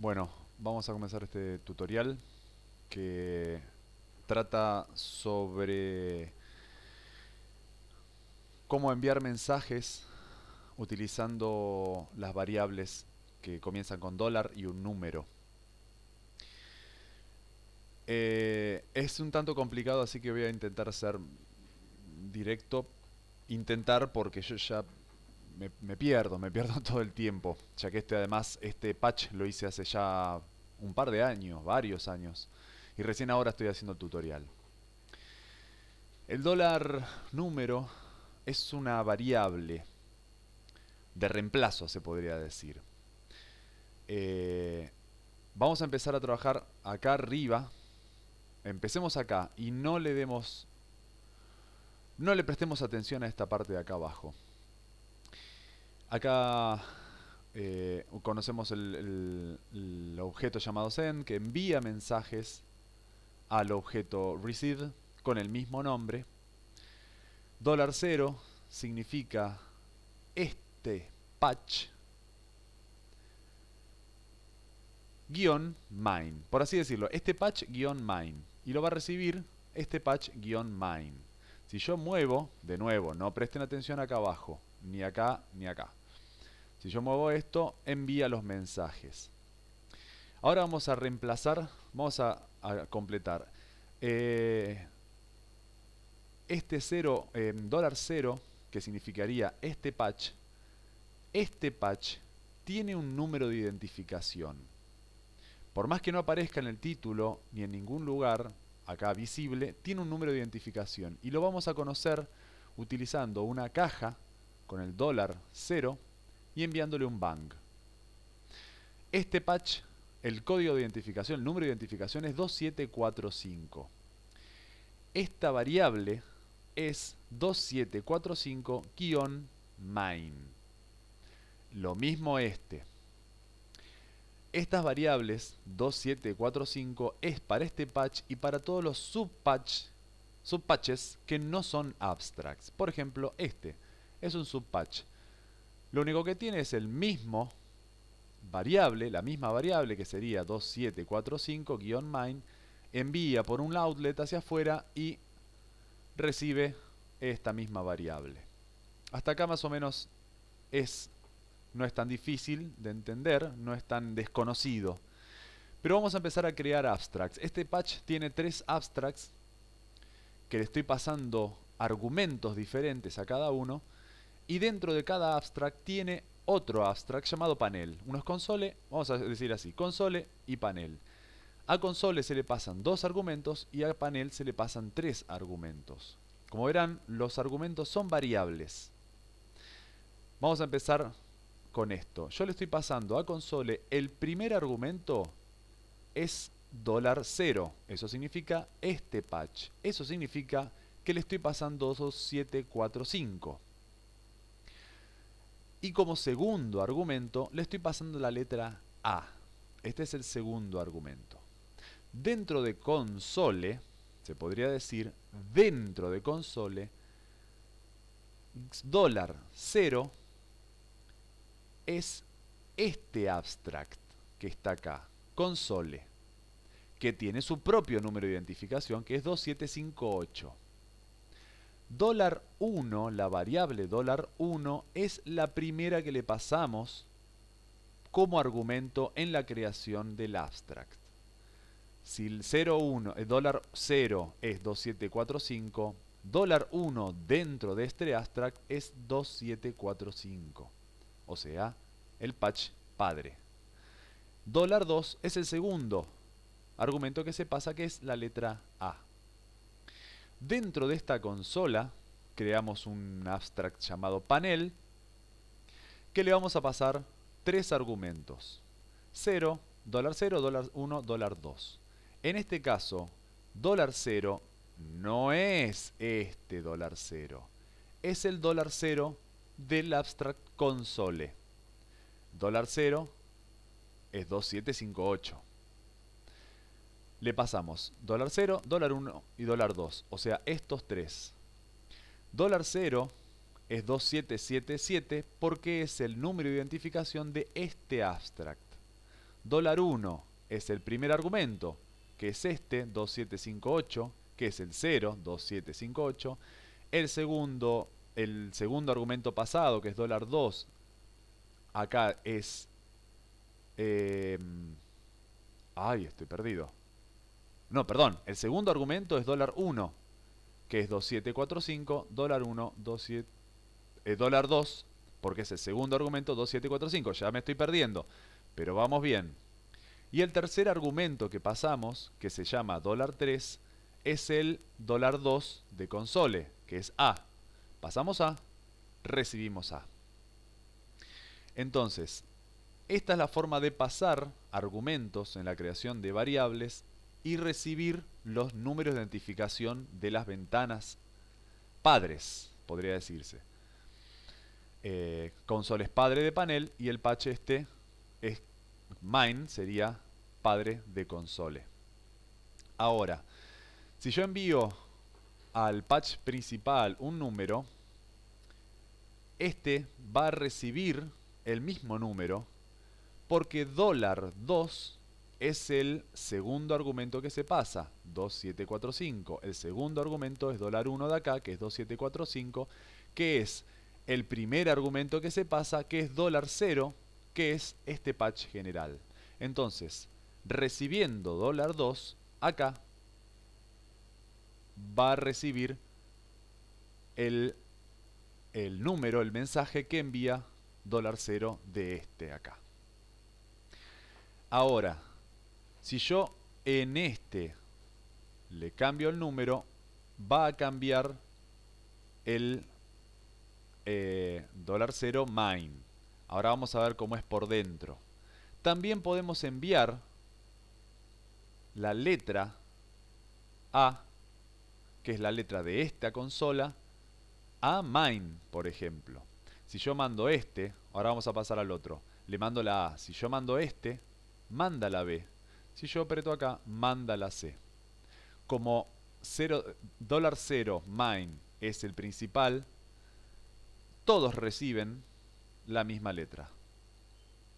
Bueno, vamos a comenzar este tutorial que trata sobre cómo enviar mensajes utilizando las variables que comienzan con dólar y un número. Eh, es un tanto complicado, así que voy a intentar ser directo. Intentar porque yo ya me, pierdo, me pierdo todo el tiempo, ya que este además, este patch lo hice hace ya un par de años, varios años, y recién ahora estoy haciendo el tutorial. El dólar número es una variable de reemplazo, se podría decir. Eh, vamos a empezar a trabajar acá arriba. Empecemos acá y no le demos... No le prestemos atención a esta parte de acá abajo. Acá eh, conocemos el, objeto llamado send que envía mensajes al objeto receive con el mismo nombre. Dólar cero significa este patch guión mine. Por así decirlo, este patch guión mine. Y lo va a recibir este patch guión mine. Si yo muevo, de nuevo, no presten atención acá abajo, ni acá ni acá si yo muevo esto, envía los mensajes. Ahora vamos a reemplazar, vamos a, completar. Eh, este 0, eh, dólar 0, que significaría este patch, este patch tiene un número de identificación. Por más que no aparezca en el título ni en ningún lugar acá visible, tiene un número de identificación y lo vamos a conocer utilizando una caja con el dólar 0 y enviándole un bang. Este patch, el código de identificación, el número de identificación es 2745. Esta variable es 2745-main. Lo mismo este. Estas variables 2745 es para este patch y para todos los subpatches subpatches que no son abstracts. Por ejemplo, este es un subpatch lo único que tiene es el mismo variable, la misma variable que sería 2745-mind, envía por un outlet hacia afuera y recibe esta misma variable. Hasta acá más o menos es, no es tan difícil de entender, no es tan desconocido. Pero vamos a empezar a crear abstracts. Este patch tiene tres abstracts que le estoy pasando argumentos diferentes a cada uno y dentro de cada abstract tiene otro abstract llamado panel. Unos console, vamos a decir así, console y panel. A console se le pasan dos argumentos y a panel se le pasan tres argumentos. Como verán, los argumentos son variables. Vamos a empezar con esto. Yo le estoy pasando a console el primer argumento es dólar cero. Eso significa este patch. Eso significa que le estoy pasando 2745. Y como segundo argumento, le estoy pasando la letra A. Este es el segundo argumento. Dentro de console, se podría decir, dentro de console, dólar 0 es este abstract que está acá, console, que tiene su propio número de identificación, que es 2758. Dólar 1, la variable dólar 1, es la primera que le pasamos como argumento en la creación del abstract. Si el 01, eh, dólar 0 es 2745, dólar 1 dentro de este abstract es 2745. O sea, el patch padre. Dólar 2 es el segundo argumento que se pasa que es la letra A. Dentro de esta consola creamos un abstract llamado panel que le vamos a pasar tres argumentos. 0, 0, 1, 2. En este caso, 0 no es este 0. Es el 0 del abstract console. 0 es 2758 le pasamos dólar 0, dólar 1 y dólar 2. O sea, estos tres. Dólar 0 es 2777 porque es el número de identificación de este abstract. Dólar 1 es el primer argumento, que es este, 2758, que es el 0, 2758. El segundo, el segundo argumento pasado, que es dólar 2, acá es... Em, ay, estoy perdido no, perdón, el segundo argumento es dólar 1, que es 2745, dólar 1, 27, eh, dólar 2, porque es el segundo argumento, 2745, ya me estoy perdiendo, pero vamos bien. Y el tercer argumento que pasamos, que se llama dólar 3, es el dólar 2 de console, que es A. Pasamos A, recibimos A. Entonces, esta es la forma de pasar argumentos en la creación de variables y recibir los números de identificación de las ventanas padres, podría decirse. Eh, console es padre de panel y el patch este es main, sería padre de console. Ahora, si yo envío al patch principal un número, este va a recibir el mismo número porque $2 es el segundo argumento que se pasa, 2745. El segundo argumento es dólar 1 de acá, que es 2745, que es el primer argumento que se pasa, que es dólar 0, que es este patch general. Entonces, recibiendo dólar 2, acá va a recibir el, el número, el mensaje que envía dólar 0 de este acá. Ahora, si yo en este le cambio el número, va a cambiar el eh, dólar cero mine. Ahora vamos a ver cómo es por dentro. También podemos enviar la letra A, que es la letra de esta consola, a mine, por ejemplo. Si yo mando este, ahora vamos a pasar al otro, le mando la A. Si yo mando este, manda la B. Si yo aprieto acá, manda la C. Como dólar cero mine es el principal, todos reciben la misma letra.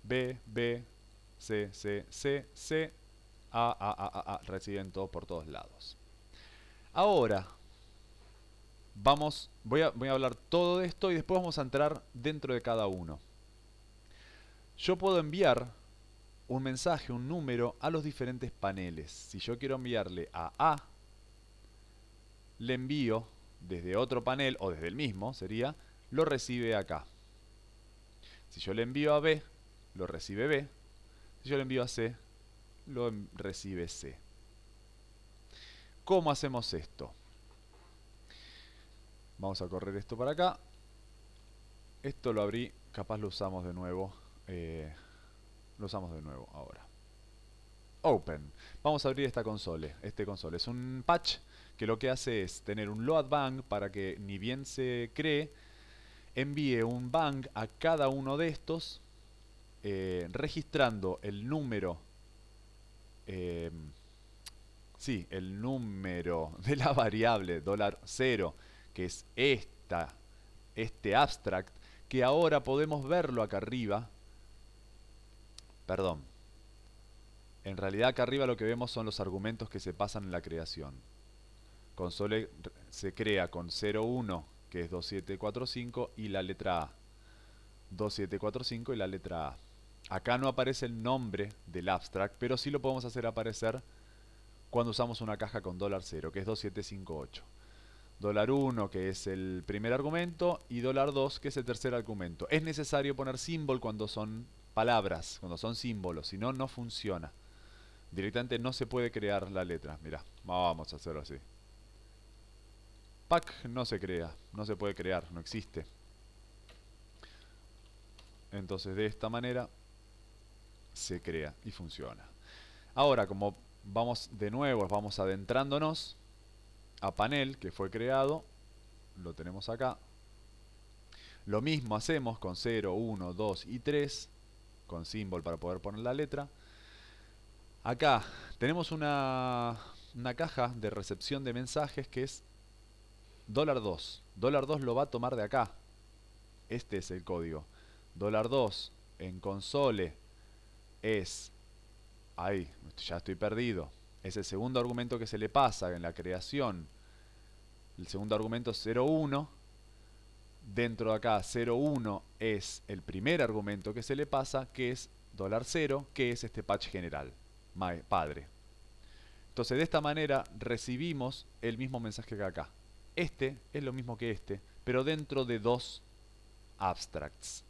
B, B, C, C, C, C, A, A, A, A, A, reciben todo por todos lados. Ahora, vamos, voy voy a hablar todo de esto y después vamos a entrar dentro de cada uno. Yo puedo enviar un mensaje, un número a los diferentes paneles. Si yo quiero enviarle a A, le envío desde otro panel, o desde el mismo sería, lo recibe acá. Si yo le envío a B, lo recibe B. Si yo le envío a C, lo recibe C. ¿Cómo hacemos esto? Vamos a correr esto para acá. Esto lo abrí, capaz lo usamos de nuevo. Eh, lo usamos de nuevo ahora. Open. Vamos a abrir esta console. Este console es un patch que lo que hace es tener un load bank para que ni bien se cree, envíe un bank a cada uno de estos eh, registrando el número em, sí, el número de la variable dólar cero, que es esta, este abstract, que ahora podemos verlo acá arriba Perdón. En realidad acá arriba lo que vemos son los argumentos que se pasan en la creación. Console se crea con 01, que es 2745, y la letra A. 2745 y la letra A. Acá no aparece el nombre del abstract, pero sí lo podemos hacer aparecer cuando usamos una caja con dólar 0, que es 2758. Dólar 1, que es el primer argumento, y dólar 2, que es el tercer argumento. Es necesario poner símbolo cuando son palabras, cuando son símbolos, si no, no funciona. Directamente no se puede crear la letra, mirá, vamos a hacerlo así. Pack no se crea, no se puede crear, no existe. Entonces de esta manera se crea y funciona. Ahora, como vamos de nuevo, vamos adentrándonos a panel que fue creado, lo tenemos acá. Lo mismo hacemos con 0, 1, 2 y 3 con símbol para poder poner la letra. Acá tenemos una, una caja de recepción de mensajes que es dólar 2. Dólar 2 lo va a tomar de acá. Este es el código. Dólar 2 en console es... Ahí, ya estoy perdido. Es el segundo argumento que se le pasa en la creación. El segundo argumento es 01 Dentro de acá 0,1 es el primer argumento que se le pasa, que es 0, que es este patch general, padre. Entonces de esta manera recibimos el mismo mensaje que acá. Este es lo mismo que este, pero dentro de dos abstracts.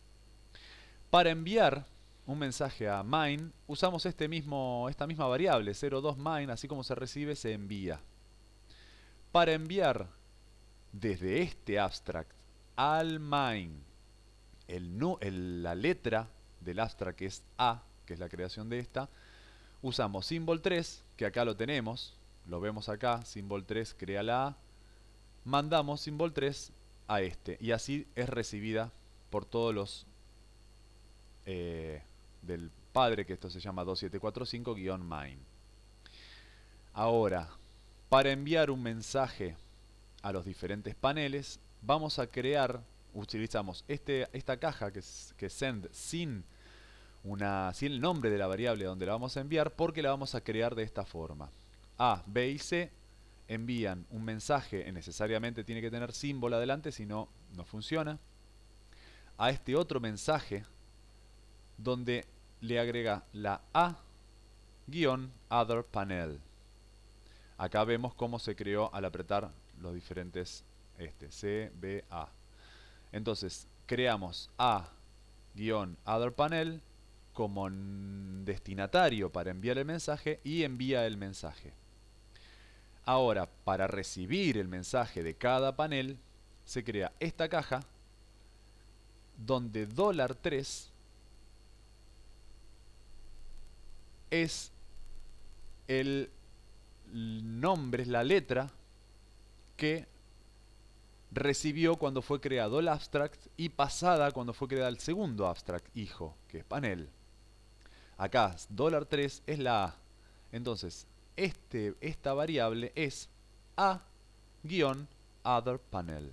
Para enviar un mensaje a mine, usamos este mismo, esta misma variable, 02mine, así como se recibe, se envía. Para enviar desde este abstract al El, el, la letra del astra que es A, que es la creación de esta, usamos symbol 3, que acá lo tenemos, lo vemos acá, symbol 3 crea la A, mandamos symbol 3 a este, y así es recibida por todos los eh, del padre, que esto se llama 2745 main Ahora, para enviar un mensaje a los diferentes paneles, vamos a crear, utilizamos este, esta caja que, send sin, una, sin el nombre de la variable donde la vamos a enviar, porque la vamos a crear de esta forma. A, B y C envían un mensaje, necesariamente tiene que tener símbolo adelante, si no, no funciona, a este otro mensaje donde le agrega la A guión other panel. Acá vemos cómo se creó al apretar los diferentes este, CBA. Entonces, creamos a panel como destinatario para enviar el mensaje y envía el mensaje. Ahora, para recibir el mensaje de cada panel, se crea esta caja donde $3 es el nombre, es la letra que recibió cuando fue creado el abstract y pasada cuando fue creado el segundo abstract, hijo, que es panel. Acá, $3 es la A. Entonces, este, esta variable es A-other panel.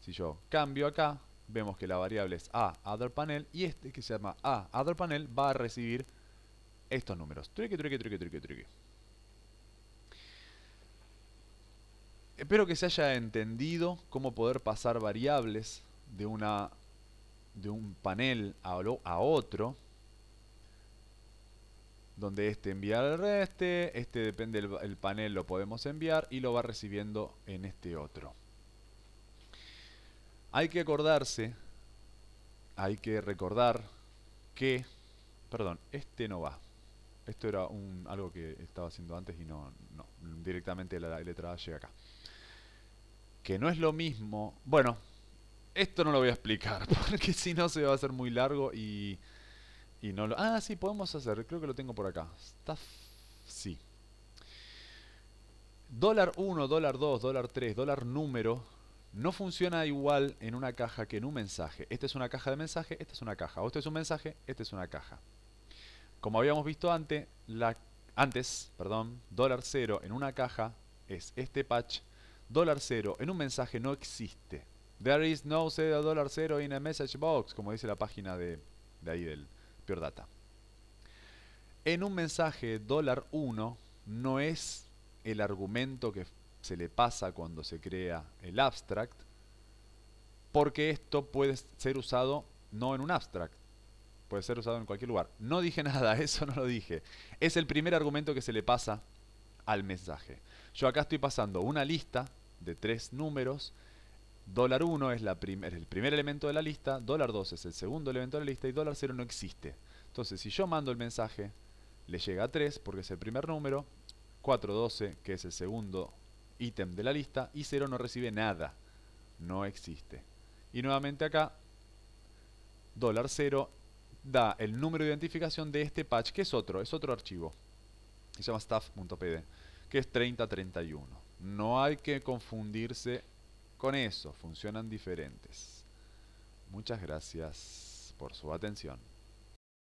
Si yo cambio acá, vemos que la variable es A other panel y este que se llama A other panel va a recibir estos números. Espero que se haya entendido cómo poder pasar variables de, una, de un panel a, otro, donde este enviar al resto, este depende del panel lo podemos enviar y lo va recibiendo en este otro. Hay que acordarse, hay que recordar que, perdón, este no va, esto era un, algo que estaba haciendo antes y no, no directamente la, letra A llega acá. Que no es lo mismo, bueno, esto no lo voy a explicar, porque si no se va a hacer muy largo y, y no lo... Ah, sí, podemos hacer, creo que lo tengo por acá. está sí. Dólar 1, dólar 2, dólar 3, dólar número, no funciona igual en una caja que en un mensaje. Esta es una caja de mensaje, esta es una caja. O este es un mensaje, esta es una caja. Como habíamos visto antes, la, antes, perdón, dólar en una caja es este patch. $0 en un mensaje no existe. There is no $0 cero in a message box, como dice la página de, ahí del Pure Data. En un mensaje 1 no es el argumento que se le pasa cuando se crea el abstract, porque esto puede ser usado no en un abstract, puede ser usado en cualquier lugar. No dije nada, eso no lo dije. Es el primer argumento que se le pasa al mensaje. Yo acá estoy pasando una lista de tres números. Dólar 1 es la el primer elemento de la lista, dólar 2 es el segundo elemento de la lista y dólar 0 no existe. Entonces, si yo mando el mensaje, le llega a 3 porque es el primer número, 412 que es el segundo ítem de la lista y 0 no recibe nada, no existe. Y nuevamente acá, dólar 0 da el número de identificación de este patch, que es otro, es otro archivo. Se llama staff.pd, que es 3031. No hay que confundirse con eso, funcionan diferentes. Muchas gracias por su atención.